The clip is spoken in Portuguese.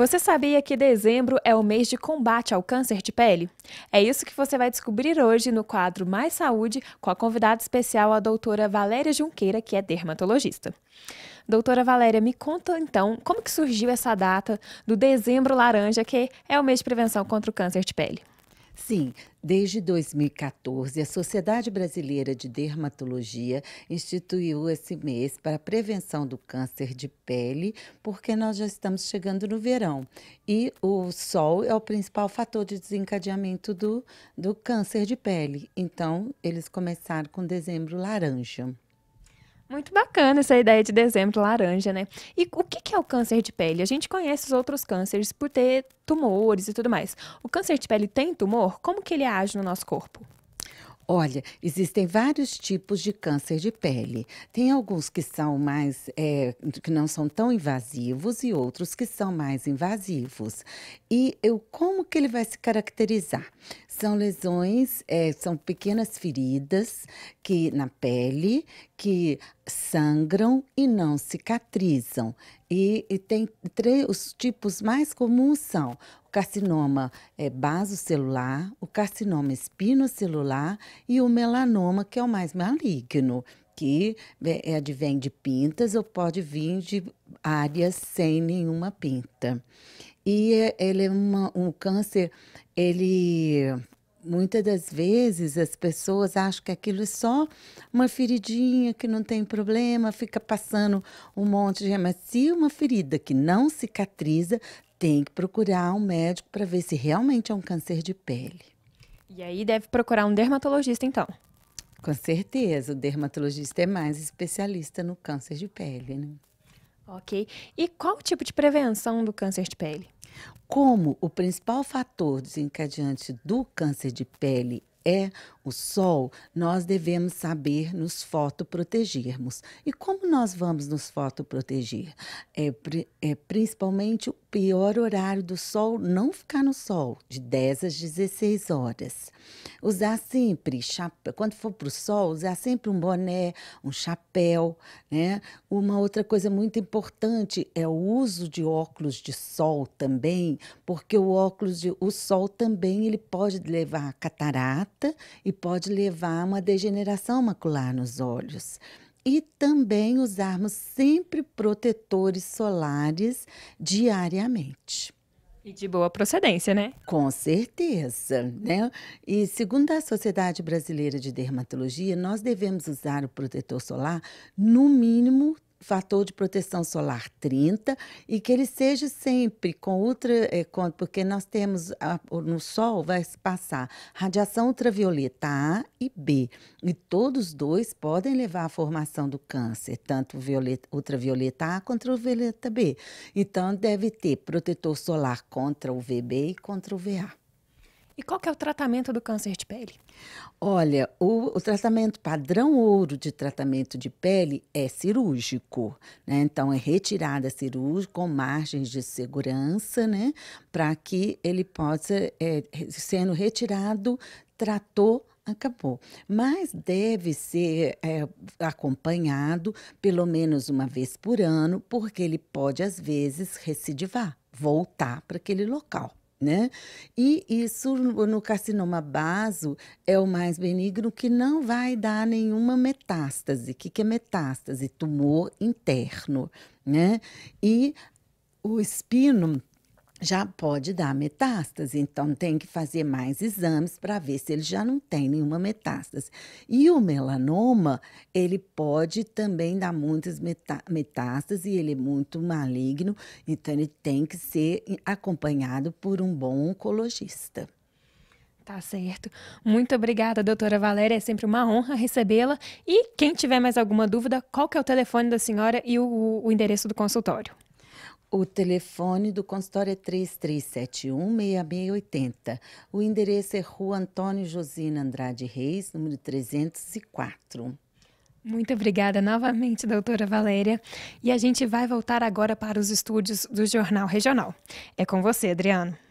Você sabia que dezembro é o mês de combate ao câncer de pele? É isso que você vai descobrir hoje no quadro Mais Saúde com a convidada especial, a doutora Valéria Junqueira, que é dermatologista. Doutora Valéria, me conta então como que surgiu essa data do dezembro laranja, que é o mês de prevenção contra o câncer de pele. Sim, desde 2014, a Sociedade Brasileira de Dermatologia instituiu esse mês para a prevenção do câncer de pele, porque nós já estamos chegando no verão e o sol é o principal fator de desencadeamento do, do câncer de pele. Então, eles começaram com dezembro laranja. Muito bacana essa ideia de dezembro laranja, né? E o que é o câncer de pele? A gente conhece os outros cânceres por ter tumores e tudo mais. O câncer de pele tem tumor? Como que ele age no nosso corpo? Olha, existem vários tipos de câncer de pele. Tem alguns que são mais, é, que não são tão invasivos e outros que são mais invasivos. E eu, como que ele vai se caracterizar? São lesões, é, são pequenas feridas que na pele que sangram e não cicatrizam. E, e tem três, os tipos mais comuns são carcinoma é, basocelular, o carcinoma espinocelular e o melanoma, que é o mais maligno, que é, é, advém de pintas ou pode vir de áreas sem nenhuma pinta. E é, ele é uma, um câncer, ele muitas das vezes as pessoas acham que aquilo é só uma feridinha que não tem problema, fica passando um monte de remédio. Se uma ferida que não cicatriza, tem que procurar um médico para ver se realmente é um câncer de pele. E aí deve procurar um dermatologista, então. Com certeza, o dermatologista é mais especialista no câncer de pele, né? Ok. E qual o tipo de prevenção do câncer de pele? Como o principal fator desencadeante do câncer de pele é o sol, nós devemos saber nos fotoprotegermos. E como nós vamos nos fotoproteger? É, é, principalmente o pior horário do sol, não ficar no sol, de 10 às 16 horas. Usar sempre, quando for para o sol, usar sempre um boné, um chapéu. Né? Uma outra coisa muito importante é o uso de óculos de sol também, porque o óculos de o sol também ele pode levar catarata e e pode levar a uma degeneração macular nos olhos. E também usarmos sempre protetores solares diariamente. E de boa procedência, né? Com certeza, né? E segundo a Sociedade Brasileira de Dermatologia, nós devemos usar o protetor solar no mínimo fator de proteção solar 30 e que ele seja sempre com ultra, é, eh, com, porque nós temos a, no Sol vai passar radiação ultravioleta A e B e todos dois podem levar à formação do câncer, tanto violeta, ultravioleta A quanto ultravioleta B. Então deve ter protetor solar contra o VB e contra o VA. E qual que é o tratamento do câncer de pele? Olha, o, o tratamento padrão ouro de tratamento de pele é cirúrgico, né? Então é retirada cirúrgica com margens de segurança, né? Para que ele possa, é, sendo retirado, tratou acabou. Mas deve ser é, acompanhado pelo menos uma vez por ano, porque ele pode, às vezes, recidivar, voltar para aquele local. Né? E isso no carcinoma baso é o mais benigno que não vai dar nenhuma metástase. O que, que é metástase? Tumor interno, né? E o espino já pode dar metástase, então tem que fazer mais exames para ver se ele já não tem nenhuma metástase. E o melanoma, ele pode também dar muitas metástases, ele é muito maligno, então ele tem que ser acompanhado por um bom oncologista. Tá certo. Muito obrigada, doutora Valéria. É sempre uma honra recebê-la. E quem tiver mais alguma dúvida, qual que é o telefone da senhora e o, o endereço do consultório? O telefone do consultório é 3371-6680. O endereço é Rua Antônio Josina Andrade Reis, número 304. Muito obrigada novamente, doutora Valéria. E a gente vai voltar agora para os estúdios do Jornal Regional. É com você, Adriano.